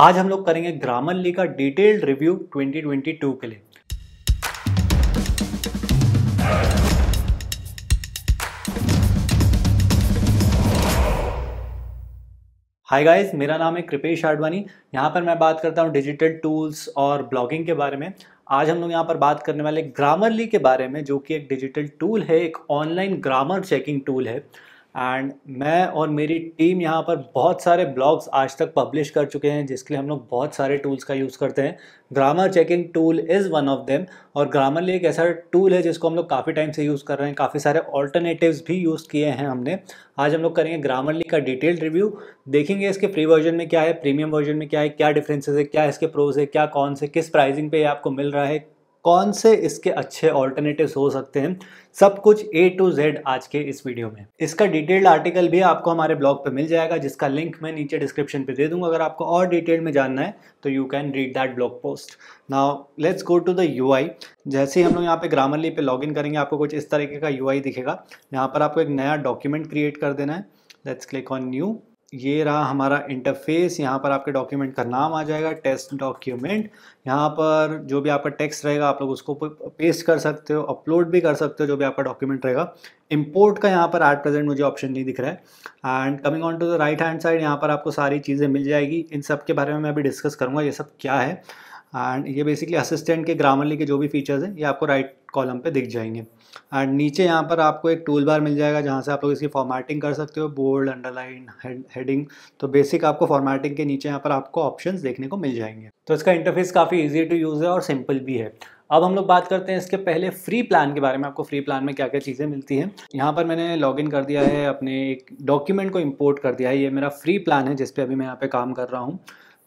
आज हम लोग करेंगे ग्रामरली का डिटेल्ड रिव्यू 2022 के लिए हाय गाइस मेरा नाम है कृपेश आडवाणी यहां पर मैं बात करता हूं डिजिटल टूल्स और ब्लॉगिंग के बारे में आज हम लोग यहाँ पर बात करने वाले ग्रामरली के बारे में जो कि एक डिजिटल टूल है एक ऑनलाइन ग्रामर चेकिंग टूल है एंड मैं और मेरी टीम यहाँ पर बहुत सारे ब्लॉग्स आज तक पब्लिश कर चुके हैं जिसके लिए हम लोग बहुत सारे टूल्स का यूज़ करते हैं grammar checking tool is one of them और ग्रामरली एक ऐसा टूल है जिसको हम लोग काफ़ी टाइम से यूज़ कर रहे हैं काफ़ी सारे ऑल्टरनेटिव्स भी यूज़ किए हैं हमने आज हम लोग करेंगे ग्रामरली का डिटेल्ड रिव्यू देखेंगे इसके फ्री वर्जन में क्या है प्रीमियम वर्जन में क्या है क्या डिफरेंसेस है क्या इसके प्रोज है क्या कौन से किस प्राइजिंग पे आपको मिल रहा है कौन से इसके अच्छे ऑल्टरनेटिव हो सकते हैं सब कुछ ए टू जेड आज के इस वीडियो में इसका डिटेल्ड आर्टिकल भी आपको हमारे ब्लॉग पर मिल जाएगा जिसका लिंक मैं नीचे डिस्क्रिप्शन पे दे दूंगा अगर आपको और डिटेल में जानना है तो you can read that blog post now let's go to the you जैसे ही हम लोग यहाँ पे ग्रामरली पे इन करेंगे आपको कुछ इस तरीके का यू दिखेगा यहाँ पर आपको एक नया डॉक्यूमेंट क्रिएट कर देना है लेट्स क्लिक ऑन न्यू ये रहा हमारा इंटरफेस यहाँ पर आपके डॉक्यूमेंट का नाम आ जाएगा टेस्ट डॉक्यूमेंट यहाँ पर जो भी आपका टेक्स्ट रहेगा आप लोग उसको पेस्ट कर सकते हो अपलोड भी कर सकते हो जो भी आपका डॉक्यूमेंट रहेगा इंपोर्ट का यहाँ पर एट प्रेजेंट मुझे ऑप्शन नहीं दिख रहा है and coming on to the right hand side यहाँ पर आपको सारी चीज़ें मिल जाएगी इन सब के बारे में मैं अभी डिस्कस करूँगा ये सब क्या है एंड ये बेसिकली असिस्टेंट के ग्रामरली के जो भी फीचर्स हैं ये आपको राइट कॉलम पे दिख जाएंगे एंड नीचे यहाँ पर आपको एक टूल बार मिल जाएगा जहाँ से आप लोग इसकी फॉर्मेटिंग कर सकते हो बोल्ड अंडरलाइन हेडिंग तो बेसिक आपको फॉर्मेटिंग के नीचे यहाँ पर आपको ऑप्शन देखने को मिल जाएंगे तो इसका इंटरफेस काफ़ी ईजी टू यूज़ है और सिंपल भी है अब हम लोग बात करते हैं इसके पहले फ्री प्लान के बारे में आपको फ्री प्लान में क्या क्या चीज़ें मिलती हैं यहाँ पर मैंने लॉगिन कर दिया है अपने एक डॉक्यूमेंट को इम्पोर्ट कर दिया है ये मेरा फ्री प्लान है जिस अभी मैं यहाँ पे काम कर रहा हूँ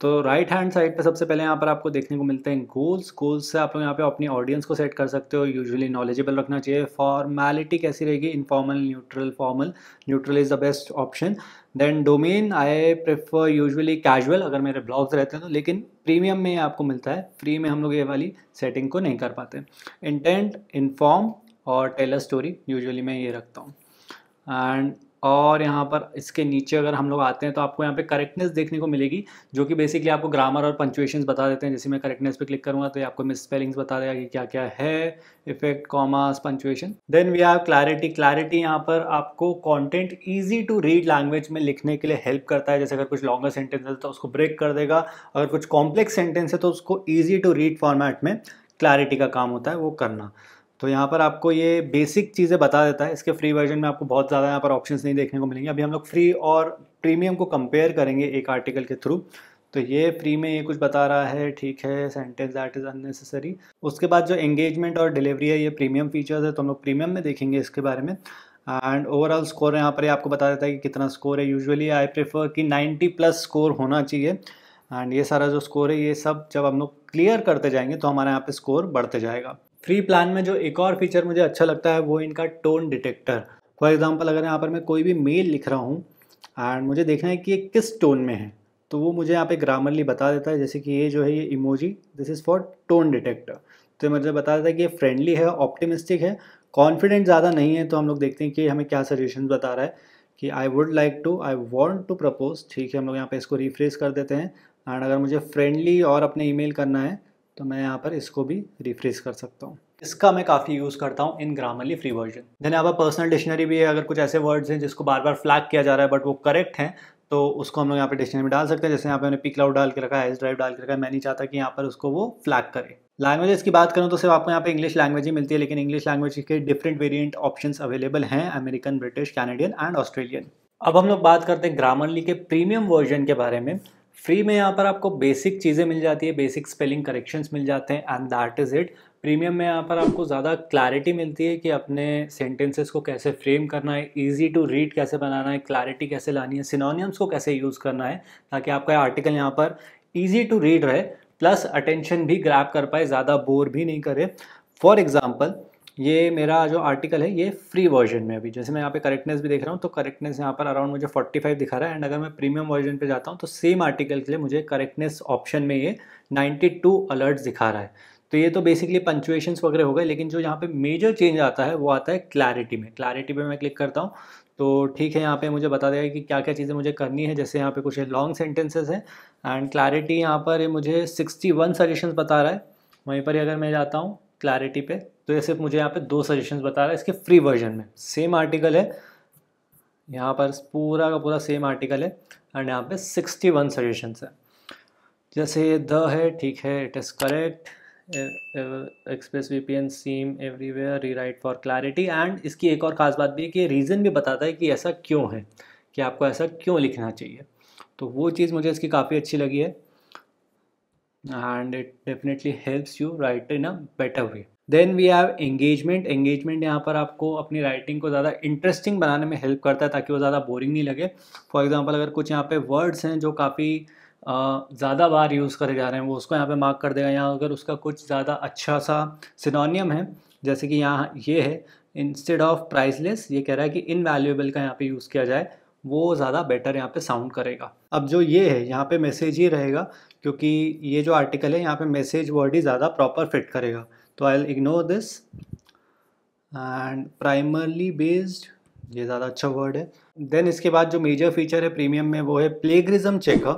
तो राइट हैंड साइड पे सबसे पहले यहाँ पर आपको देखने को मिलते हैं गोल्स गोल्स से आप लोग यहाँ पे अपनी ऑडियंस को सेट कर सकते हो यूजुअली नॉलेजेबल रखना चाहिए फॉर्मेलिटी कैसी रहेगी informal neutral formal neutral is the best option then domain I prefer usually casual अगर मेरे ब्लॉग्स रहते हैं तो लेकिन प्रीमियम में आपको मिलता है फ्री में हम लोग ये वाली सेटिंग को नहीं कर पाते इंटेंट इनफॉर्म और टेलर स्टोरी यूजअली मैं ये रखता हूँ एंड और यहाँ पर इसके नीचे अगर हम लोग आते हैं तो आपको यहाँ पे करेक्टनेस देखने को मिलेगी जो कि बेसिकली आपको ग्रामर और पंचुएशन बता देते हैं जैसे मैं करेक्टनेस पे क्लिक करूँगा तो ये आपको मिस स्पेलिंग्स बता देगा कि क्या क्या है effect commas punctuation then we have clarity clarity यहाँ पर आपको content easy to read language में लिखने के लिए हेल्प करता है जैसे अगर कुछ लॉन्गर सेंटेंस है तो उसको ब्रेक कर देगा अगर कुछ कॉम्प्लेक्स सेंटेंस है तो उसको ईजी टू रीड फॉर्मेट में क्लैरिटी का काम होता है वो करना तो यहाँ पर आपको ये बेसिक चीज़ें बता देता है इसके फ्री वर्जन में आपको बहुत ज़्यादा यहाँ पर ऑप्शन नहीं देखने को मिलेंगे अभी हम लोग फ्री और प्रीमियम को कंपेयर करेंगे एक आर्टिकल के थ्रू तो ये फ्री में ये कुछ बता रहा है ठीक है सेंटेंस दैट इज़ अननेसेसरी उसके बाद जो एंगेजमेंट और डिलीवरी है ये प्रीमियम फीचर्स है तो हम लोग प्रीमियम में देखेंगे इसके बारे में एंड ओवरऑल स्कोर यहाँ पर आपको बता देता है कि कितना स्कोर है यूजुअली आई प्रेफर कि 90 प्लस स्कोर होना चाहिए एंड ये सारा जो स्कोर है ये सब जब हम लोग क्लियर करते जाएंगे तो हमारे यहाँ पे स्कोर बढ़ते जाएगा फ्री प्लान में जो एक और फीचर मुझे अच्छा लगता है वो इनका टोन डिटेक्टर फॉर एग्जाम्पल अगर यहाँ पर मैं कोई भी मेल लिख रहा हूँ एंड मुझे देखना है कि ये किस टोन में है तो वो मुझे यहाँ पे ग्रामरली बता देता है जैसे कि ये जो है ये emoji this is for tone detector तो मुझे बता देता है कि ये फ्रेंडली है ऑप्टिमिस्टिक है कॉन्फिडेंट ज़्यादा नहीं है तो हम लोग देखते हैं कि हमें क्या सजेशन बता रहा है कि I would like to I want to propose ठीक है हम लोग यहाँ पे इसको रिफ्रेश कर देते हैं एंड अगर मुझे फ्रेंडली और अपने ईमेल करना है तो मैं यहाँ पर इसको भी रिफ्रेश कर सकता हूँ इसका मैं काफ़ी यूज़ करता हूँ in Grammarly free version then यहाँ पर पर्सनल डिक्शनरी भी है अगर कुछ ऐसे वर्ड्स हैं जिसको बार बार फ्लैग किया जा रहा है बट वो करेक्ट हैं तो उसको हम लोग यहाँ पे डिक्शनरी में डाल सकते हैं जैसे यहाँ पे मैंने पिक आउट डाल के रखा है एस ड्राइव डाल के रखा है मैं नहीं चाहता कि यहाँ पर उसको वो फ्लैग करे लैंग्वेजेस की बात करूँ तो सिर्फ आपको यहाँ पे इंग्लिश लैंग्वेज ही मिलती है लेकिन इंग्लिश लैंग्वेज के डिफरेंट वेरियंट ऑप्शन अवेलेबल हैं American British Canadian and Australian अब हम लोग बात करते हैं ग्रामरली के प्रीमियम वर्जन के बारे में फ्री में यहाँ पर आपको बेसिक चीज़ें मिल जाती है बेसिक स्पेलिंग करेक्शंस मिल जाते हैं and that is it premium में यहाँ पर आपको ज़्यादा क्लैरिटी मिलती है कि अपने सेंटेंसेस को कैसे फ्रेम करना है ईजी टू रीड कैसे बनाना है क्लैरिटी कैसे लानी है सिनोनियम्स को कैसे यूज़ करना है ताकि आपका आर्टिकल यहाँ पर ईजी टू रीड रहे प्लस अटेंशन भी ग्रैप कर पाए ज़्यादा बोर भी नहीं करे फॉर एग्ज़ाम्पल ये मेरा जो आर्टिकल है ये फ्री वर्जन में अभी जैसे मैं यहाँ पे करेक्टनेस भी देख रहा हूँ तो करेक्टनेस यहाँ पर अराउंड मुझे 45 दिखा रहा है एंड अगर मैं प्रीमियम वर्जन पे जाता हूँ तो सेम आर्टिकल के लिए मुझे करेक्टनेस ऑप्शन में ये 92 अलर्ट्स दिखा रहा है तो ये तो बेसिकली पंचुएशंस वगैरह हो गए लेकिन जो यहाँ पे मेजर चेंज आता है वो आता है क्लैरिटी में क्लैरिटी पे मैं क्लिक करता हूँ तो ठीक है यहाँ पे मुझे बता देगा कि क्या क्या चीज़ें मुझे करनी है जैसे यहाँ पे कुछ लॉन्ग सेंटेंसेस हैं एंड क्लैरिटी यहाँ पर मुझे सिक्सटी वन बता रहा है वहीं पर अगर मैं जाता हूँ क्लैरिटी पे तो ये सिर्फ मुझे यहाँ पे दो सजेशन बता रहा है इसके फ्री वर्जन में सेम आर्टिकल है यहाँ पर पूरा का पूरा सेम आर्टिकल है एंड यहाँ पे सिक्सटी वन सजेशंस है जैसे द है ठीक है it is correct express V P N seem everywhere rewrite for clarity and इसकी एक और ख़ास बात भी है कि रीज़न भी बताता है कि ऐसा क्यों है कि आपको ऐसा क्यों लिखना चाहिए तो वो चीज़ मुझे इसकी काफ़ी अच्छी लगी है and it definitely helps you write in a better way then we have engagement engagement यहाँ पर आपको अपनी राइटिंग को ज़्यादा इंटरेस्टिंग बनाने में हेल्प करता है ताकि वो ज़्यादा बोरिंग नहीं लगे फॉर एग्जाम्पल अगर कुछ यहाँ पे वर्ड्स हैं जो काफ़ी ज़्यादा बार यूज़ करे जा रहे हैं वो उसको यहाँ पे मार्क कर देगा यहाँ अगर उसका कुछ ज़्यादा अच्छा सा सिनोनियम है जैसे कि यहाँ ये है इंस्टेड ऑफ प्राइसलेस ये कह रहा है कि इनवैल्यूएबल का यहाँ पे यूज़ किया जाए वो ज़्यादा बेटर यहाँ पे साउंड करेगा अब जो ये है यहाँ पे मैसेज ही रहेगा क्योंकि ये जो आर्टिकल है यहाँ पे मैसेज वर्ड ही ज़्यादा प्रॉपर फिट करेगा तो I ignore this and primarily based ये ज़्यादा अच्छा वर्ड है देन इसके बाद जो मेजर फीचर है प्रीमियम में वो है प्लेगरिज्म चेकर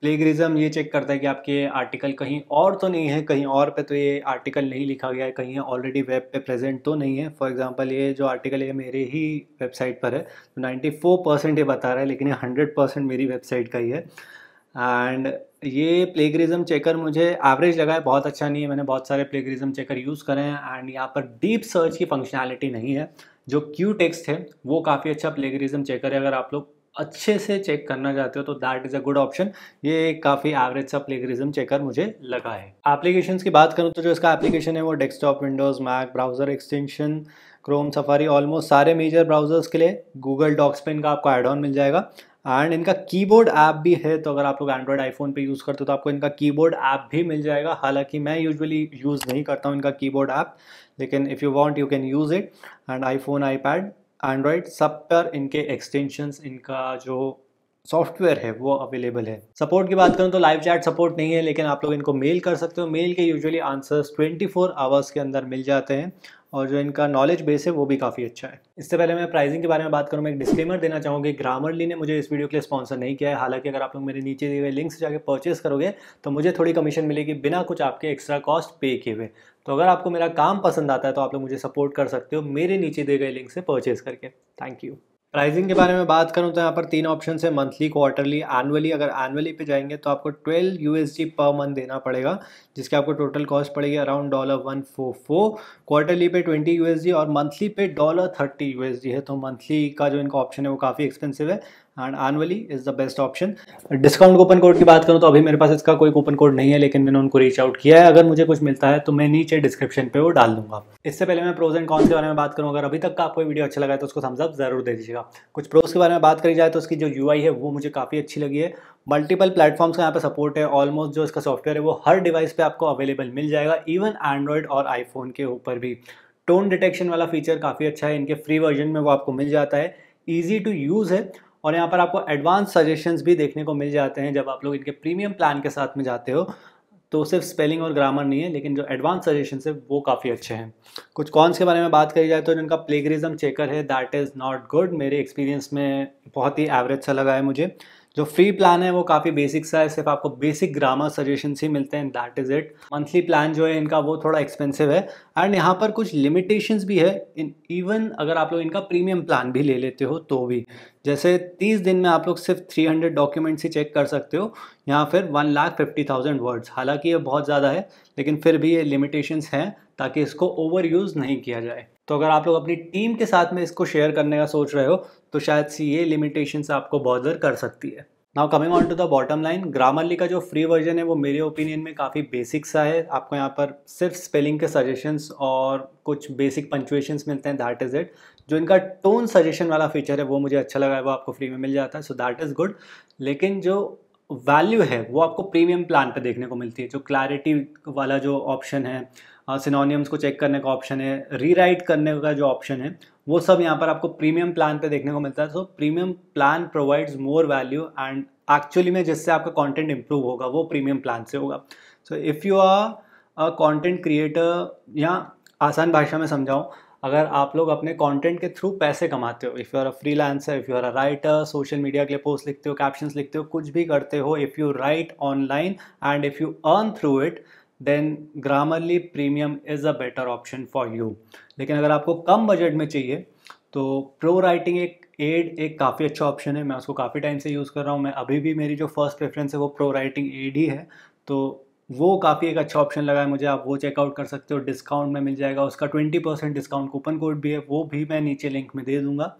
प्लेगरिज्म ये चेक करता है कि आपके आर्टिकल कहीं और तो नहीं है कहीं और पे तो ये आर्टिकल नहीं लिखा गया है कहीं ऑलरेडी वेब पे प्रेजेंट तो नहीं है फॉर एग्जांपल ये जो आर्टिकल है मेरे ही वेबसाइट पर है तो 94 परसेंट ये बता रहा है लेकिन ये 100 परसेंट मेरी वेबसाइट का ही है एंड ये प्लेगरिज्म चेकर मुझे एवरेज लगा है बहुत अच्छा नहीं है मैंने बहुत सारे प्लेगरिज्म चेकर यूज़ करे हैं एंड यहाँ पर डीप सर्च की फंक्शनैलिटी नहीं है जो क्यू टेक्स्ट है वो काफ़ी अच्छा प्लेगरिज्म चेकर है अगर आप लोग अच्छे से चेक करना चाहते हो तो that is a good option ये काफ़ी एवरेज सा प्लेगरिज्म चेकर मुझे लगा है एप्लीकेशन की बात करूँ तो जो इसका एप्लीकेशन है वो desktop Windows Mac browser extension Chrome Safari almost सारे मेजर ब्राउज़र्स के लिए गूगल डॉक्स पे इनका आपको एड ऑन मिल जाएगा एंड इनका कीबोर्ड ऐप भी है तो अगर आप लोग एंड्रॉयड आईफोन पे यूज़ करते हो तो आपको इनका कीबोर्ड ऐप भी मिल जाएगा हालांकि मैं यूजुअली यूज़ नहीं करता हूँ इनका कीबोर्ड ऐप लेकिन if you want you can use it and iPhone iPad Android सब पर इनके एक्सटेंशंस इनका जो सॉफ्टवेयर है वो अवेलेबल है सपोर्ट की बात करूँ तो लाइव चैट सपोर्ट नहीं है लेकिन आप लोग इनको मेल कर सकते हो मेल के यूजुअली आंसर्स 24 फोर आवर्स के अंदर मिल जाते हैं और जो इनका नॉलेज बेस है वो भी काफ़ी अच्छा है इससे पहले मैं प्राइसिंग के बारे में बात करूँ मैं एक डिस्क्लेमर देना चाहूँगी ग्रामरली ने मुझे इस वीडियो के लिए स्पॉन्सर नहीं किया है हालांकि अगर आप लोग मेरे नीचे दिए गए लिंक से जाकर परचेस करोगे तो मुझे थोड़ी कमीशन मिलेगी बिना कुछ आपके एक्स्ट्रा कॉस्ट पे किए हुए तो अगर आपको मेरा काम पसंद आता है तो आप लोग मुझे सपोर्ट कर सकते हो मेरे नीचे दिए गए लिंक से परचेस करके थैंक यू प्राइसिंग के बारे में बात करूं तो यहाँ पर तीन ऑप्शन है मंथली क्वार्टरली एनुअली अगर एनुअली पे जाएंगे तो आपको 12 यूएसडी पर मंथ देना पड़ेगा जिसके आपको टोटल कॉस्ट पड़ेगी around dollar one four four quarterly pay 20 USD और मंथली पे डॉलर थर्टी यूएसडी है तो मंथली का जो इनका ऑप्शन है वो काफ़ी एक्सपेंसिव है and annually is the best option discount coupon code की बात करूँ तो अभी मेरे पास इसका कोई कूपन कोड नहीं है लेकिन मैंने उनको रीच आउट किया है अगर मुझे कुछ मिलता है तो मैं नीचे डिस्क्रिप्शन पे वो डाल दूंगा इससे पहले मैं प्रोज एंड कॉन्स के बारे में बात करूँ अगर अभी तक का आपको वीडियो अच्छा लगा है तो उसको थम्सअप जरूर दे दीजिएगा कुछ प्रोज के बारे में बात करी जाए तो उसकी जो यू है वो मुझे काफ़ी अच्छी लगी है मल्टीपल प्लेटफॉर्म्स का यहाँ पे सपोर्ट है ऑलमोस्ट जो इसका सॉफ्टवेयर है वो हर डिवाइस पे आपको अवेलेबल मिल जाएगा इवन एंड्रॉयड और आईफोन के ऊपर भी टोन डिटेक्शन वाला फीचर काफ़ी अच्छा है इनके फ्री वर्जन में वो आपको मिल जाता है ईजी टू यूज़ है और यहाँ पर आपको एडवांस सजेशंस भी देखने को मिल जाते हैं जब आप लोग इनके प्रीमियम प्लान के साथ में जाते हो तो सिर्फ स्पेलिंग और ग्रामर नहीं है लेकिन जो एडवांस सजेशन है वो काफ़ी अच्छे हैं कुछ कॉन्स के बारे में बात करी जाए तो जिनका प्लेगरिज्म चेकर है दैट इज़ नॉट गुड मेरे एक्सपीरियंस में बहुत ही एवरेज सा लगा है मुझे जो फ्री प्लान है वो काफ़ी बेसिक सा है सिर्फ आपको बेसिक ग्रामर सजेशन ही मिलते हैं that is it monthly plan जो है इनका वो थोड़ा एक्सपेंसिव है एंड यहाँ पर कुछ लिमिटेशंस भी है इन इवन अगर आप लोग इनका प्रीमियम प्लान भी ले लेते हो तो भी जैसे 30 दिन में आप लोग सिर्फ 300 डॉक्यूमेंट्स ही चेक कर सकते हो या फिर one lakh fifty thousand words हालांकि ये बहुत ज़्यादा है लेकिन फिर भी ये लिमिटेशंस हैं ताकि इसको ओवर यूज़ नहीं किया जाए तो अगर आप लोग अपनी टीम के साथ में इसको शेयर करने का सोच रहे हो तो शायद सी ये लिमिटेशन आपको बॉदर कर सकती है now coming on to the bottom line Grammarly का जो फ्री वर्जन है वो मेरे ओपिनियन में काफ़ी बेसिक सा है आपको यहाँ पर सिर्फ स्पेलिंग के सजेशंस और कुछ बेसिक पंचुएशंस मिलते हैं दैट इज़ इट जो इनका टोन सजेशन वाला फीचर है वो मुझे अच्छा लगा है वो आपको फ्री में मिल जाता है सो दैट इज़ गुड लेकिन जो वैल्यू है वो आपको प्रीमियम प्लान पे देखने को मिलती है जो क्लैरिटी वाला जो ऑप्शन है सिनोनियम्स हाँ, को चेक करने का ऑप्शन है रीराइट करने का जो ऑप्शन है वो सब यहाँ पर आपको प्रीमियम प्लान पे देखने को मिलता है so premium plan provides more value and actually में जिससे आपका कंटेंट इंप्रूव होगा वो प्रीमियम प्लान से होगा so if you are content creator या आसान भाषा में समझाऊँ अगर आप लोग अपने कंटेंट के थ्रू पैसे कमाते हो if you are a lancer if you are a writer social media के लिए पोस्ट लिखते हो कैप्शंस लिखते हो कुछ भी करते हो if you write online and if you earn through it then Grammarly premium is a better option for you लेकिन अगर आपको कम बजट में चाहिए तो प्रो राइटिंग एक एड एक काफ़ी अच्छा ऑप्शन है मैं उसको काफ़ी टाइम से यूज़ कर रहा हूँ मैं अभी भी मेरी जो फर्स्ट प्रेफरेंस है वो प्रो राइटिंग एड ही है तो वो काफ़ी एक अच्छा ऑप्शन लगा है मुझे आप वो चेकआउट कर सकते हो डिस्काउंट में मिल जाएगा उसका twenty percent discount coupon code भी है वो भी मैं नीचे लिंक में दे दूँगा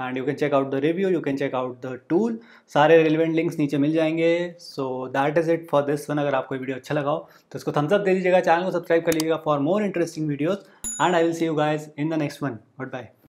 and you can check out the review you can check out the tool सारे रिलेवेंट लिंक्स नीचे मिल जाएंगे so that is it for this one अगर आपको वीडियो अच्छा लगाओ तो इसको थम्सअप दे दीजिएगा चैनल को सब्सक्राइब कर लीजिएगा for more interesting videos and I will see you guys in the next one good bye